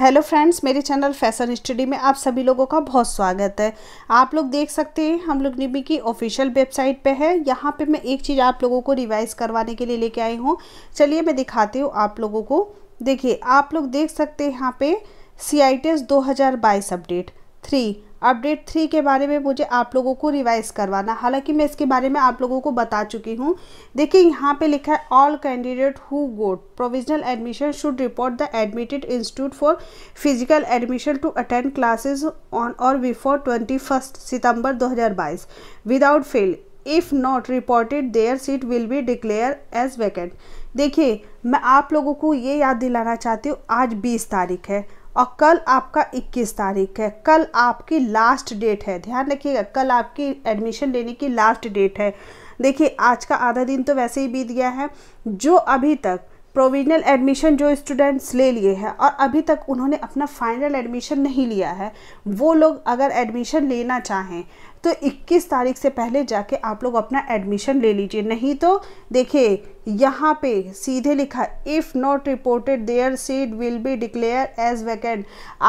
hello friends मेरे channel fashion study में आप सभी लोगों का बहुत स्वागत है आप लोग देख सकते हैं हम लोग निबी की ऑफिशियल वेबसाइट पे है यहाँ पे मैं एक चीज़ आप लोगों को रिवाइज करवाने के लिए लेके आई हूँ चलिए मैं दिखाती हूँ आप लोगों को देखिए आप लोग देख सकते हैं यहाँ पे सी आई टी एस दो हज़ार बाईस अपडेट थ्री अपडेट थ्री के बारे में मुझे आप लोगों को रिवाइज़ करवाना हालांकि मैं इसके बारे में आप लोगों को बता चुकी हूँ देखिए यहाँ पे लिखा है all candidate who got provisional admission should report the admitted institute for physical admission to attend classes on or before twenty first September दो हज़ार बाईस without fail if not reported their seat will be declare as vacant देखिए मैं आप लोगों को ये याद दिलाना चाहती हूँ आज बीस तारीख है और कल आपका 21 तारीख है कल आपकी लास्ट डेट है ध्यान रखिएगा कल आपकी एडमिशन लेने की लास्ट डेट है देखिए आज का आधा दिन तो वैसे ही बीत गया है जो अभी तक प्रोविजनल एडमिशन जो स्टूडेंट्स ले लिए हैं और अभी तक उन्होंने अपना फाइनल एडमिशन नहीं लिया है वो लोग अगर एडमिशन लेना चाहें तो 21 तारीख से पहले जाके आप लोग अपना एडमिशन ले लीजिए नहीं तो देखिए यहाँ पे सीधे लिखा if not reported their seat will be declare as vacant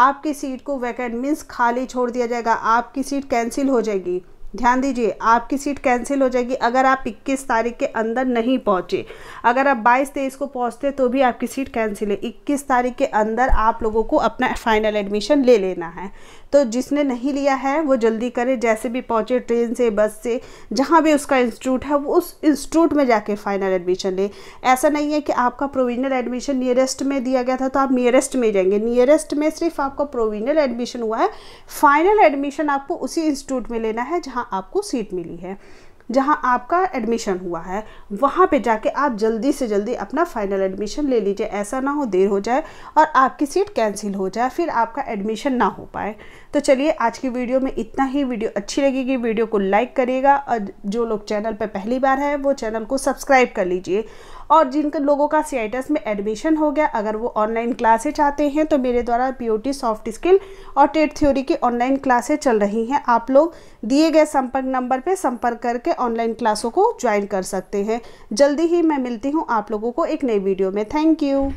आपकी सीट को वैकेंट मीन्स खाली छोड़ दिया जाएगा आपकी सीट कैंसिल हो जाएगी ध्यान दीजिए आपकी सीट कैंसिल हो जाएगी अगर आप 21 तारीख के अंदर नहीं पहुँचे अगर आप 22 तेईस को पहुँचते तो भी आपकी सीट कैंसिल है 21 तारीख के अंदर आप लोगों को अपना फाइनल एडमिशन ले लेना है तो जिसने नहीं लिया है वो जल्दी करे जैसे भी पहुँचे ट्रेन से बस से जहाँ भी उसका इंस्टीट्यूट है वो उस इंस्टीट्यूट में जाके फाइनल एडमिशन ले ऐसा नहीं है कि आपका प्रोविजनल एडमिशन नियरेस्ट में दिया गया था तो आप नियरेस्ट में जाएंगे नियरेस्ट में सिर्फ आपका प्रोविजनल एडमिशन हुआ है फाइनल एडमिशन आपको उसी इंस्टीट्यूट में लेना है जहाँ जहाँ आपको सीट मिली है जहाँ आपका एडमिशन हुआ है वहाँ पे जाके आप जल्दी से जल्दी अपना फाइनल एडमिशन ले लीजिए ऐसा ना हो देर हो जाए और आपकी सीट कैंसिल हो जाए फिर आपका एडमिशन ना हो पाए तो चलिए आज की वीडियो में इतना ही वीडियो अच्छी लगेगी वीडियो को लाइक करिएगा और जो लोग चैनल पर पहली बार है वो चैनल को सब्सक्राइब कर लीजिए और जिन लोगों का सी में एडमिशन हो गया अगर वो ऑनलाइन क्लासेज चाहते हैं तो मेरे द्वारा पी सॉफ्ट स्किल और टेट थ्योरी की ऑनलाइन क्लासेज चल रही हैं आप लोग दिए गए संपर्क नंबर पर संपर्क करके ऑनलाइन क्लासों को ज्वाइन कर सकते हैं जल्दी ही मैं मिलती हूँ आप लोगों को एक नई वीडियो में थैंक यू